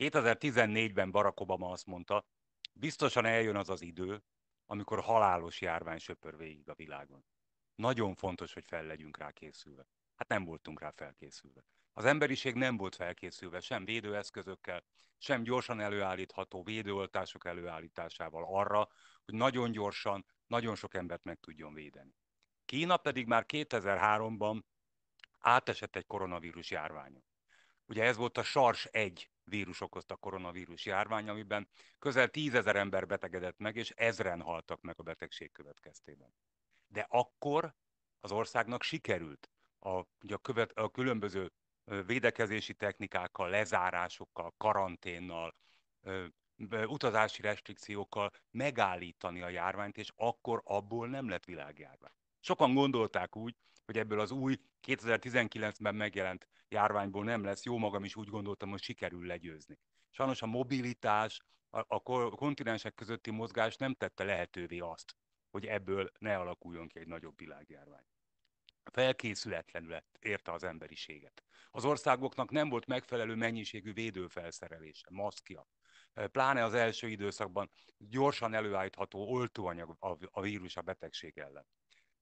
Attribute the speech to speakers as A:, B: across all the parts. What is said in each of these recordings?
A: 2014-ben Barack Obama azt mondta, biztosan eljön az az idő, amikor halálos járvány söpör végig a világon. Nagyon fontos, hogy fel legyünk rá készülve. Hát nem voltunk rá felkészülve. Az emberiség nem volt felkészülve sem védőeszközökkel, sem gyorsan előállítható védőoltások előállításával arra, hogy nagyon gyorsan, nagyon sok embert meg tudjon védeni. Kína pedig már 2003-ban átesett egy koronavírus járványon. Ugye ez volt a SARS-1 vírus okozta koronavírus járvány, amiben közel tízezer ember betegedett meg, és ezren haltak meg a betegség következtében. De akkor az országnak sikerült a, ugye a, követ, a különböző védekezési technikákkal, lezárásokkal, karanténnal, utazási restrikciókkal megállítani a járványt, és akkor abból nem lett világjárvány. Sokan gondolták úgy, hogy ebből az új 2019-ben megjelent járványból nem lesz. Jó magam is úgy gondoltam, hogy sikerül legyőzni. Sajnos a mobilitás, a, kontinensek közötti mozgás nem tette lehetővé azt, hogy ebből ne alakuljon ki egy nagyobb világjárvány. Felkészületlenül lett, érte az emberiséget. Az országoknak nem volt megfelelő mennyiségű védőfelszerelése, maszkja. Pláne az első időszakban gyorsan előállítható oltóanyag a vírus a betegség ellen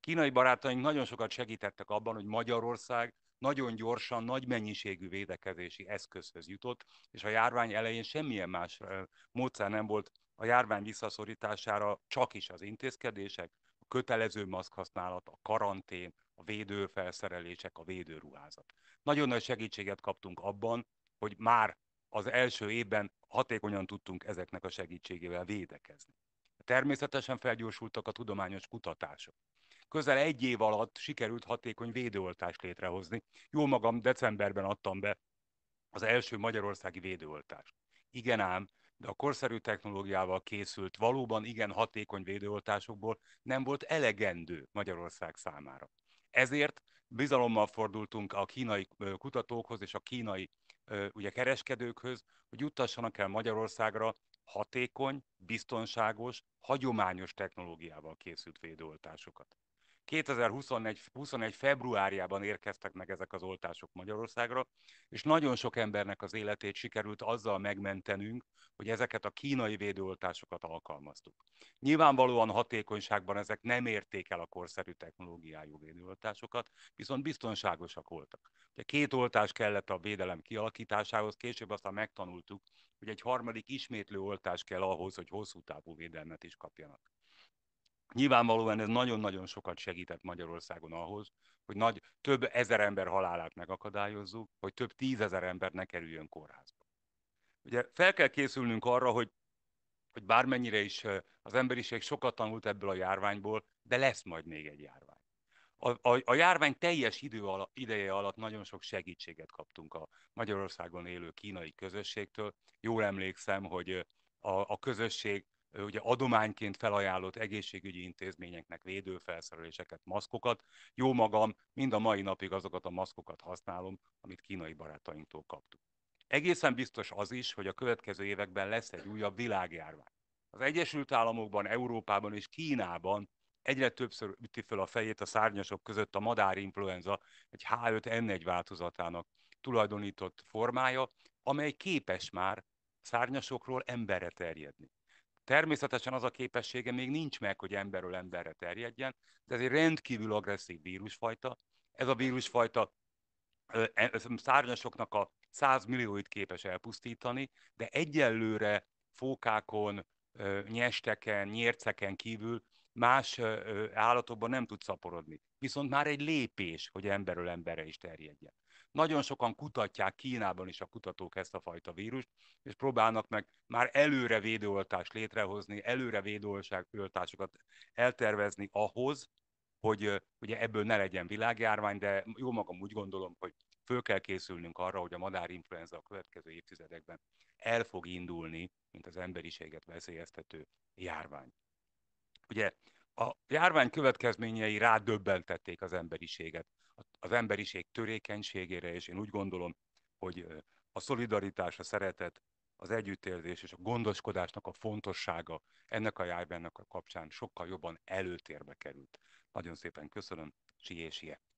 A: kínai barátaink nagyon sokat segítettek abban, hogy Magyarország nagyon gyorsan, nagy mennyiségű védekezési eszközhöz jutott, és a járvány elején semmilyen más módszer nem volt a járvány visszaszorítására, csak is az intézkedések, a kötelező maszkhasználat, a karantén, a védőfelszerelések, a védőruházat. Nagyon nagy segítséget kaptunk abban, hogy már az első évben hatékonyan tudtunk ezeknek a segítségével védekezni. Természetesen felgyorsultak a tudományos kutatások közel egy év alatt sikerült hatékony védőoltást létrehozni. Jó magam decemberben adtam be az első magyarországi védőoltást. Igen ám, de a korszerű technológiával készült, valóban igen hatékony védőoltásokból nem volt elegendő Magyarország számára. Ezért bizalommal fordultunk a kínai kutatókhoz és a kínai ugye, kereskedőkhöz, hogy juttassanak el Magyarországra hatékony, biztonságos, hagyományos technológiával készült védőoltásokat. 2021 21 februárjában érkeztek meg ezek az oltások Magyarországra, és nagyon sok embernek az életét sikerült azzal megmentenünk, hogy ezeket a kínai védőoltásokat alkalmaztuk. Nyilvánvalóan hatékonyságban ezek nem érték el a korszerű technológiájú védőoltásokat, viszont biztonságosak voltak. De két oltás kellett a védelem kialakításához, később aztán megtanultuk, hogy egy harmadik ismétlő oltás kell ahhoz, hogy hosszú távú védelmet is kapjanak. Nyilvánvalóan ez nagyon-nagyon sokat segített Magyarországon ahhoz, hogy nagy, több ezer ember halálát megakadályozzuk, hogy több tízezer ember ne kerüljön kórházba. Ugye fel kell készülnünk arra, hogy, hogy bármennyire is az emberiség sokat tanult ebből a járványból, de lesz majd még egy járvány. A, a, a járvány teljes idő ala, ideje alatt nagyon sok segítséget kaptunk a Magyarországon élő kínai közösségtől. Jól emlékszem, hogy a, a közösség ugye adományként felajánlott egészségügyi intézményeknek védőfelszereléseket, maszkokat. Jó magam, mind a mai napig azokat a maszkokat használom, amit kínai barátainktól kaptuk. Egészen biztos az is, hogy a következő években lesz egy újabb világjárvány. Az Egyesült Államokban, Európában és Kínában egyre többször üti fel a fejét a szárnyasok között a madárinfluenza egy H5N1 változatának tulajdonított formája, amely képes már szárnyasokról emberre terjedni. Természetesen az a képessége még nincs meg, hogy emberről emberre terjedjen, de ez egy rendkívül agresszív vírusfajta. Ez a vírusfajta e, szárnyasoknak a 100 millióit képes elpusztítani, de egyelőre fókákon, nyesteken, nyérceken kívül más állatokban nem tud szaporodni. Viszont már egy lépés, hogy emberről emberre is terjedjen. Nagyon sokan kutatják Kínában is a kutatók ezt a fajta vírust, és próbálnak meg már előre védőoltást létrehozni, előre védőoltásokat eltervezni ahhoz, hogy ugye ebből ne legyen világjárvány, de jó magam úgy gondolom, hogy föl kell készülnünk arra, hogy a madárinfluenza a következő évtizedekben el fog indulni, mint az emberiséget veszélyeztető járvány. Ugye a járvány következményei rádöbbentették az emberiséget, az emberiség törékenységére, és én úgy gondolom, hogy a szolidaritás, a szeretet, az együttérzés és a gondoskodásnak a fontossága ennek a járványnak a kapcsán sokkal jobban előtérbe került. Nagyon szépen köszönöm, sie,